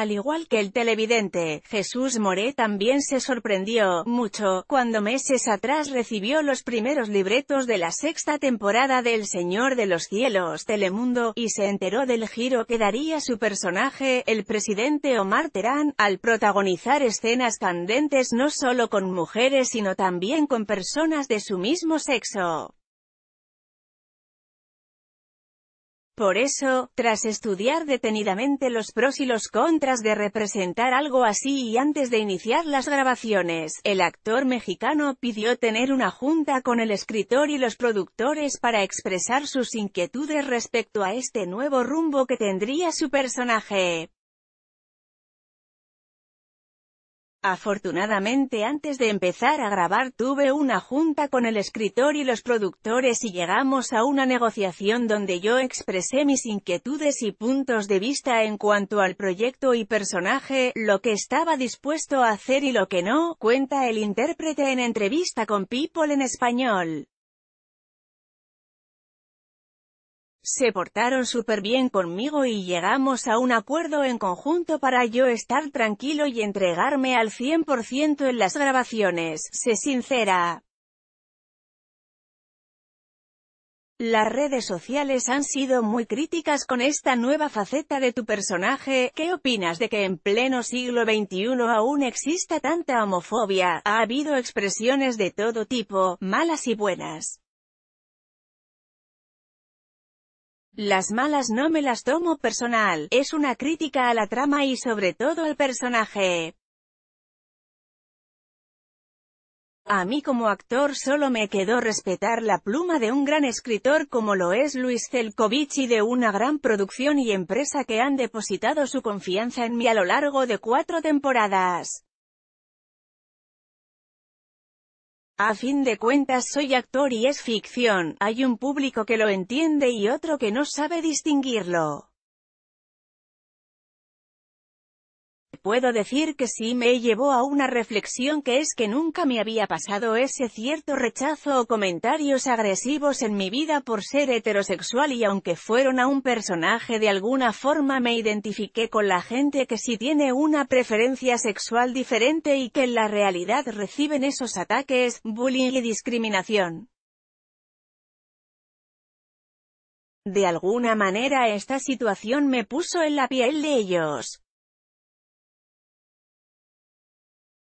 Al igual que el televidente, Jesús Moré también se sorprendió, mucho, cuando meses atrás recibió los primeros libretos de la sexta temporada del Señor de los Cielos Telemundo, y se enteró del giro que daría su personaje, el presidente Omar Terán, al protagonizar escenas candentes no solo con mujeres sino también con personas de su mismo sexo. Por eso, tras estudiar detenidamente los pros y los contras de representar algo así y antes de iniciar las grabaciones, el actor mexicano pidió tener una junta con el escritor y los productores para expresar sus inquietudes respecto a este nuevo rumbo que tendría su personaje. Afortunadamente antes de empezar a grabar tuve una junta con el escritor y los productores y llegamos a una negociación donde yo expresé mis inquietudes y puntos de vista en cuanto al proyecto y personaje, lo que estaba dispuesto a hacer y lo que no, cuenta el intérprete en entrevista con People en español. Se portaron súper bien conmigo y llegamos a un acuerdo en conjunto para yo estar tranquilo y entregarme al 100% en las grabaciones, sé sincera. Las redes sociales han sido muy críticas con esta nueva faceta de tu personaje. ¿Qué opinas de que en pleno siglo XXI aún exista tanta homofobia? Ha habido expresiones de todo tipo, malas y buenas. Las malas no me las tomo personal, es una crítica a la trama y sobre todo al personaje. A mí como actor solo me quedó respetar la pluma de un gran escritor como lo es Luis Zelkovich y de una gran producción y empresa que han depositado su confianza en mí a lo largo de cuatro temporadas. A fin de cuentas soy actor y es ficción, hay un público que lo entiende y otro que no sabe distinguirlo. puedo decir que sí me llevó a una reflexión que es que nunca me había pasado ese cierto rechazo o comentarios agresivos en mi vida por ser heterosexual y aunque fueron a un personaje de alguna forma me identifiqué con la gente que sí tiene una preferencia sexual diferente y que en la realidad reciben esos ataques, bullying y discriminación. De alguna manera esta situación me puso en la piel de ellos.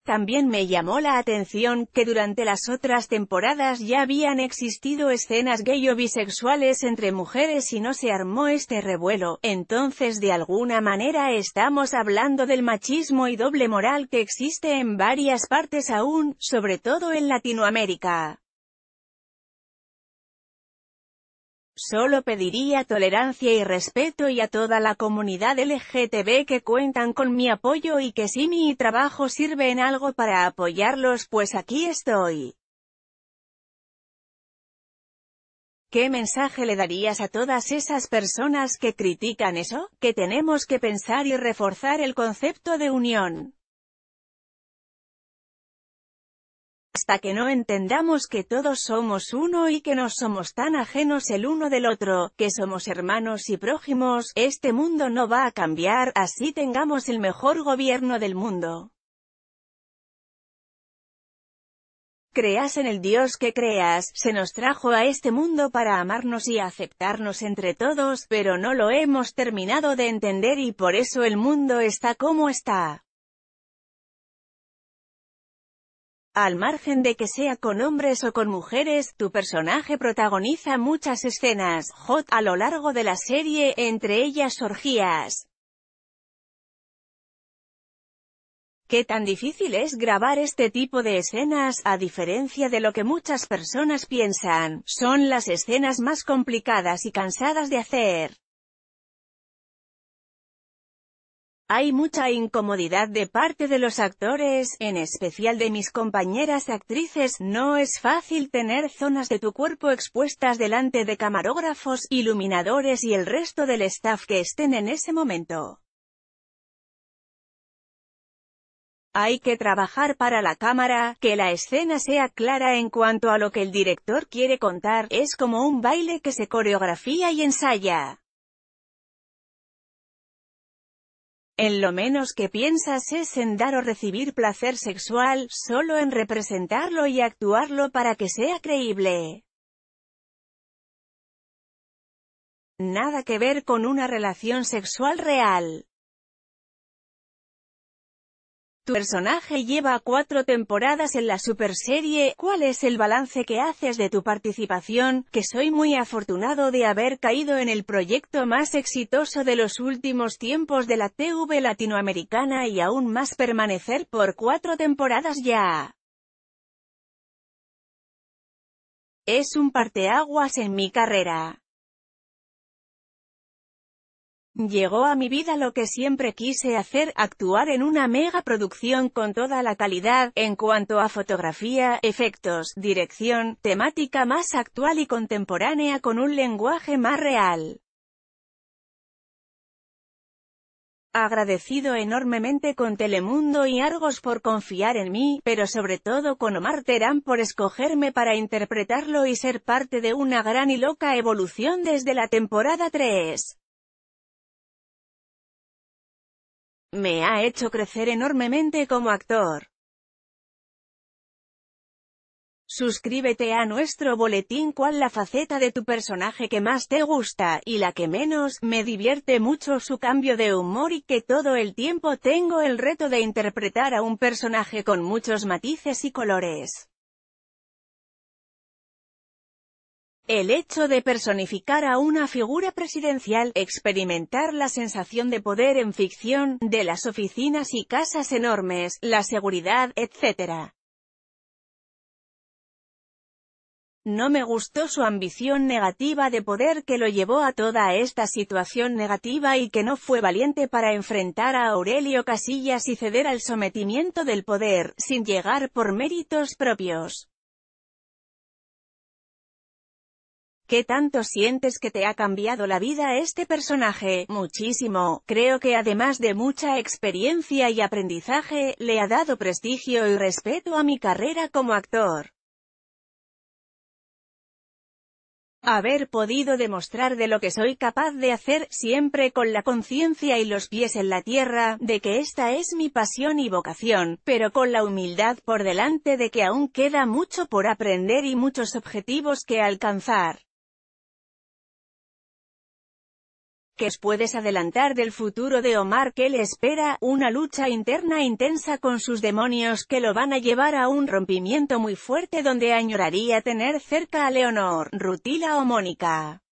También me llamó la atención que durante las otras temporadas ya habían existido escenas gay o bisexuales entre mujeres y no se armó este revuelo, entonces de alguna manera estamos hablando del machismo y doble moral que existe en varias partes aún, sobre todo en Latinoamérica. Solo pediría tolerancia y respeto y a toda la comunidad LGTB que cuentan con mi apoyo y que si mi trabajo sirve en algo para apoyarlos pues aquí estoy. ¿Qué mensaje le darías a todas esas personas que critican eso? Que tenemos que pensar y reforzar el concepto de unión. hasta que no entendamos que todos somos uno y que no somos tan ajenos el uno del otro, que somos hermanos y prójimos, este mundo no va a cambiar, así tengamos el mejor gobierno del mundo. creas en el Dios que creas, se nos trajo a este mundo para amarnos y aceptarnos entre todos, pero no lo hemos terminado de entender y por eso el mundo está como está. Al margen de que sea con hombres o con mujeres, tu personaje protagoniza muchas escenas hot a lo largo de la serie, entre ellas orgías. ¿Qué tan difícil es grabar este tipo de escenas? A diferencia de lo que muchas personas piensan, son las escenas más complicadas y cansadas de hacer. Hay mucha incomodidad de parte de los actores, en especial de mis compañeras actrices, no es fácil tener zonas de tu cuerpo expuestas delante de camarógrafos, iluminadores y el resto del staff que estén en ese momento. Hay que trabajar para la cámara, que la escena sea clara en cuanto a lo que el director quiere contar, es como un baile que se coreografía y ensaya. En lo menos que piensas es en dar o recibir placer sexual, solo en representarlo y actuarlo para que sea creíble. Nada que ver con una relación sexual real. Tu personaje lleva cuatro temporadas en la serie. ¿cuál es el balance que haces de tu participación? Que soy muy afortunado de haber caído en el proyecto más exitoso de los últimos tiempos de la TV latinoamericana y aún más permanecer por cuatro temporadas ya. Es un parteaguas en mi carrera. Llegó a mi vida lo que siempre quise hacer, actuar en una mega producción con toda la calidad, en cuanto a fotografía, efectos, dirección, temática más actual y contemporánea con un lenguaje más real. Agradecido enormemente con Telemundo y Argos por confiar en mí, pero sobre todo con Omar Terán por escogerme para interpretarlo y ser parte de una gran y loca evolución desde la temporada 3. Me ha hecho crecer enormemente como actor. Suscríbete a nuestro boletín cuál la faceta de tu personaje que más te gusta, y la que menos, me divierte mucho su cambio de humor y que todo el tiempo tengo el reto de interpretar a un personaje con muchos matices y colores. El hecho de personificar a una figura presidencial, experimentar la sensación de poder en ficción, de las oficinas y casas enormes, la seguridad, etc. No me gustó su ambición negativa de poder que lo llevó a toda esta situación negativa y que no fue valiente para enfrentar a Aurelio Casillas y ceder al sometimiento del poder, sin llegar por méritos propios. ¿Qué tanto sientes que te ha cambiado la vida este personaje? Muchísimo, creo que además de mucha experiencia y aprendizaje, le ha dado prestigio y respeto a mi carrera como actor. Haber podido demostrar de lo que soy capaz de hacer, siempre con la conciencia y los pies en la tierra, de que esta es mi pasión y vocación, pero con la humildad por delante de que aún queda mucho por aprender y muchos objetivos que alcanzar. Que puedes adelantar del futuro de Omar que le espera? Una lucha interna intensa con sus demonios que lo van a llevar a un rompimiento muy fuerte donde añoraría tener cerca a Leonor, Rutila o Mónica.